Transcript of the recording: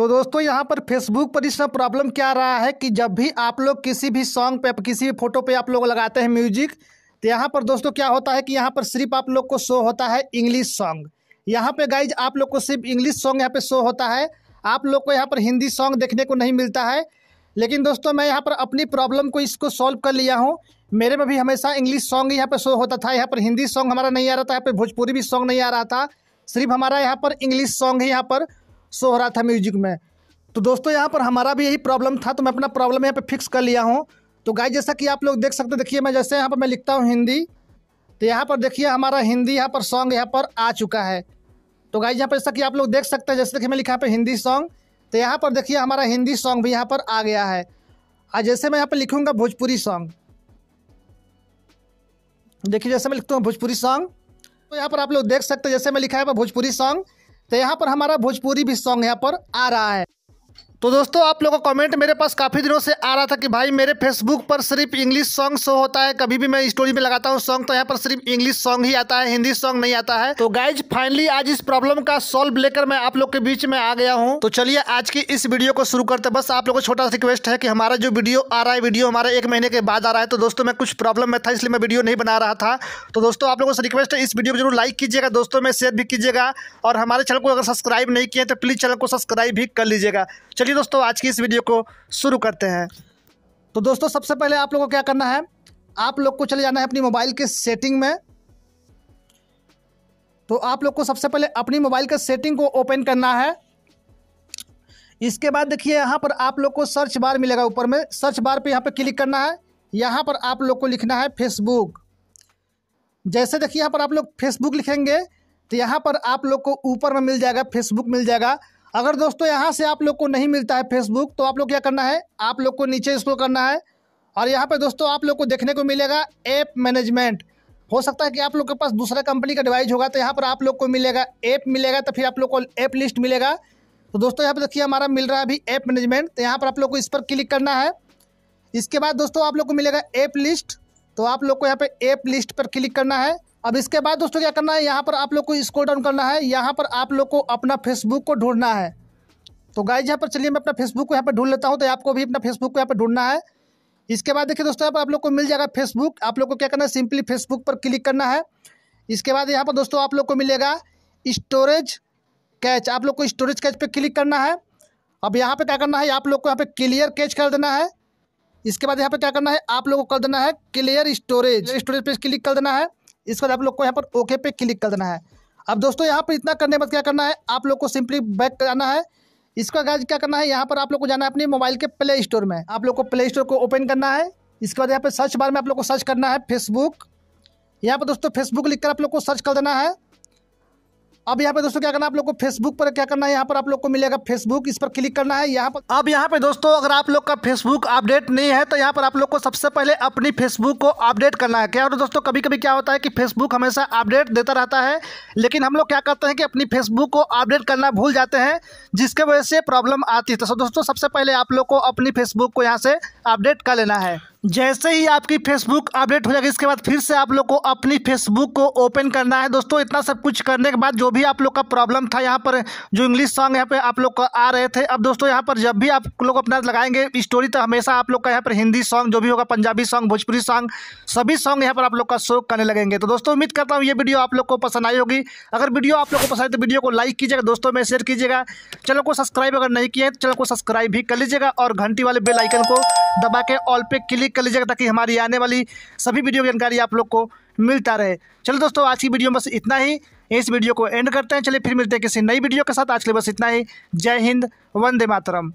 तो दोस्तों यहाँ पर फेसबुक पर इसमें प्रॉब्लम क्या रहा है कि जब भी आप लोग किसी भी सॉन्ग पे किसी भी फोटो पे आप लोग लगाते हैं म्यूजिक तो यहाँ पर दोस्तों क्या होता है कि यहाँ पर सिर्फ आप लोग को शो होता है इंग्लिश सॉन्ग यहाँ पे गाइज आप लोग को सिर्फ इंग्लिश सॉन्ग यहाँ पे शो होता है आप लोग को यहाँ पर हिंदी सॉन्ग देखने को नहीं मिलता है लेकिन दोस्तों मैं यहाँ पर अपनी प्रॉब्लम को इसको सॉल्व कर लिया हूँ मेरे में भी हमेशा इंग्लिश सॉन्ग यहाँ पर शो होता था यहाँ पर हिंदी सॉन्ग हमारा नहीं आ रहा था यहाँ पर भोजपुरी भी सॉन्ग नहीं आ रहा था सिर्फ हमारा यहाँ पर इंग्लिश सॉन्ग है यहाँ पर शो हो रहा था म्यूजिक में तो दोस्तों यहाँ पर हमारा भी यही प्रॉब्लम था तो मैं अपना प्रॉब्लम यहाँ पर फिक्स कर लिया हूँ तो गाय जैसा कि आप लोग देख सकते देखिए मैं जैसे यहाँ पर मैं लिखता हूँ हिंदी तो यहाँ पर देखिए हमारा हिंदी यहाँ पर सॉन्ग यहाँ पर आ चुका है तो गाय यहाँ पर जैसा कि आप लोग देख सकते हैं जैसे देखिए मैं लिखा यहाँ पर हिंदी सॉन्ग तो यहाँ पर देखिए हमारा हिंदी सॉन्ग भी यहाँ पर आ गया है और जैसे मैं यहाँ पर लिखूँगा भोजपुरी सॉन्ग देखिए जैसे मैं लिखता हूँ भोजपुरी सॉन्ग तो यहाँ पर आप लोग देख सकते हैं जैसे मैं लिखा है भोजपुरी सॉन्ग तो यहाँ पर हमारा भोजपुरी भी सॉन्ग यहाँ पर आ रहा है तो दोस्तों आप लोगों का कमेंट मेरे पास काफ़ी दिनों से आ रहा था कि भाई मेरे फेसबुक पर सिर्फ इंग्लिश सॉन्ग शो होता है कभी भी मैं स्टोरी में लगाता हूँ सॉन्ग तो यहाँ पर सिर्फ इंग्लिश सॉन्ग ही आता है हिंदी सॉन्ग नहीं आता है तो गाइज फाइनली आज इस प्रॉब्लम का सॉल्व लेकर मैं आप लोग के बीच में आ गया हूँ तो चलिए आज की इस वीडियो को शुरू करते बस आप लोगों को छोटा सा रिक्वेस्ट है कि हमारा जो वीडियो आ रहा है वीडियो हमारा एक महीने के बाद आ रहा है तो दोस्तों में कुछ प्रॉब्लम में था इसलिए मैं वीडियो नहीं बना रहा था तो दोस्तों आप लोगों से रिक्वेस्ट है इस वीडियो को जरूर लाइक कीजिएगा दोस्तों में शेयर भी कीजिएगा और हमारे चैनल को अगर सब्सक्राइब नहीं किए तो प्लीज़ चैनल को सब्सक्राइब भी कर लीजिएगा चलिए चलिए दोस्तों आज की इस वीडियो को शुरू करते हैं तो दोस्तों सबसे पहले आप लोगों को क्या करना है आप लोग को चले जाना है अपनी मोबाइल के सेटिंग में तो आप लोग को सबसे पहले अपनी मोबाइल के सेटिंग को ओपन करना है इसके बाद देखिए यहाँ पर आप लोग को सर्च बार मिलेगा ऊपर में सर्च बार पे यहाँ पे क्लिक करना है यहाँ पर आप लोग को लिखना है फेसबुक जैसे देखिए यहाँ पर आप लोग फेसबुक लिखेंगे तो यहाँ पर आप लोग को ऊपर में मिल जाएगा फेसबुक मिल जाएगा अगर दोस्तों यहाँ से आप लोग को नहीं मिलता है फेसबुक तो आप लोग क्या करना है आप लोग को नीचे इसको करना है और यहाँ पर दोस्तों आप लोग को देखने को मिलेगा ऐप मैनेजमेंट हो सकता है कि आप लोग के पास दूसरा कंपनी का डिवाइस होगा तो यहाँ पर आप लोग को मिलेगा ऐप मिलेगा तो फिर आप लोग को ऐप लिस्ट मिलेगा तो दोस्तों यहाँ पर देखिए हमारा मिल रहा है अभी ऐप मैनेजमेंट तो यहाँ पर आप लोग को इस पर क्लिक करना है इसके बाद दोस्तों आप लोग को मिलेगा ऐप लिस्ट तो आप लोग को यहाँ पर ऐप लिस्ट पर क्लिक करना है अब इसके बाद दोस्तों क्या करना है यहाँ पर आप लोग को स्कोर डाउन करना है यहाँ पर आप लोग को अपना फेसबुक को ढूंढना है तो गाइज यहाँ पर चलिए मैं अपना फेसबुक को यहाँ पर ढूंढ लेता हूँ तो आपको भी अपना फेसबुक को यहाँ पर ढूंढना है इसके बाद देखिए दोस्तों यहाँ पर आप लोग को मिल जाएगा फेसबुक आप लोग को क्या करना है सिंपली फेसबुक पर क्लिक करना है इसके बाद यहाँ पर दोस्तों आप लोग को मिलेगा स्टोरेज कैच आप लोग को स्टोरेज कैच पर क्लिक करना है अब यहाँ पर क्या करना है आप लोग को यहाँ पर क्लियर कैच कर देना है इसके बाद यहाँ पर क्या करना है आप लोग को कर देना है क्लियर स्टोरेज स्टोरेज पर क्लिक कर देना है इसके बाद आप लोग को यहाँ पर ओके पे क्लिक कर देना है अब दोस्तों यहाँ पर इतना करने बाद क्या करना है आप लोग को सिंपली बैक कराना है इसका गाइज क्या करना है यहाँ पर आप लोग को जाना है अपने मोबाइल के प्ले स्टोर में आप लोग को प्ले स्टोर को ओपन करना है इसके बाद यहाँ पर सर्च बार में आप लोग को सर्च करना है फेसबुक यहाँ पर दोस्तों फेसबुक लिखकर आप लोग को सर्च कर देना है अब यहाँ पे दोस्तों क्या करना आप लोग को फेसबुक पर क्या करना है यहाँ पर आप लोग को मिलेगा फेसबुक इस पर क्लिक करना है यहाँ पर अब यहाँ पे दोस्तों अगर आप लोग का फेसबुक अपडेट नहीं है तो यहाँ पर आप लोग को सबसे पहले अपनी फेसबुक को अपडेट करना है क्या होता है दोस्तों कभी कभी क्या होता है कि फेसबुक हमेशा अपडेट देता रहता है लेकिन हम लोग क्या करते हैं कि अपनी फेसबुक को अपडेट करना भूल जाते हैं जिसके वजह से प्रॉब्लम आती है तो दोस्तों सबसे पहले आप लोग को अपनी फेसबुक को यहाँ से अपडेट कर लेना है जैसे ही आपकी फेसबुक अपडेट हो जाएगी इसके बाद फिर से आप लोग को अपनी फेसबुक को ओपन करना है दोस्तों इतना सब कुछ करने के बाद जो भी आप लोग का प्रॉब्लम था यहाँ पर जो इंग्लिश सॉन्ग यहाँ पे आप लोग का आ रहे थे अब दोस्तों यहाँ पर जब भी आप लोग अपना लगाएंगे स्टोरी तो हमेशा आप लोग का यहाँ पर हिंदी सॉन्ग जो भी होगा पंजाबी सॉन्ग भोजपुरी सॉन्ग सभी सॉन्ग यहाँ पर आप लोग का शो करने लगेंगे तो दोस्तों उम्मीद करता हूँ ये वीडियो आप लोग को पसंद आई होगी अगर वीडियो आप लोग को पसंद आए तो वीडियो को लाइक कीजिएगा दोस्तों में शेयर कीजिएगा चैनल को सब्सक्राइब अगर नहीं किया है तो चैनल को सब्सक्राइब भी कर लीजिएगा और घंटी वाले बेलाइकन को दबा के ऑल पे क्लिक कर लीजिएगा ताकि हमारी आने वाली सभी वीडियो की जानकारी आप लोग को मिलता रहे चलो दोस्तों आज की वीडियो में बस इतना ही इस वीडियो को एंड करते हैं चलिए फिर मिलते हैं किसी नई वीडियो के साथ आज के लिए बस इतना ही जय हिंद वंदे मातरम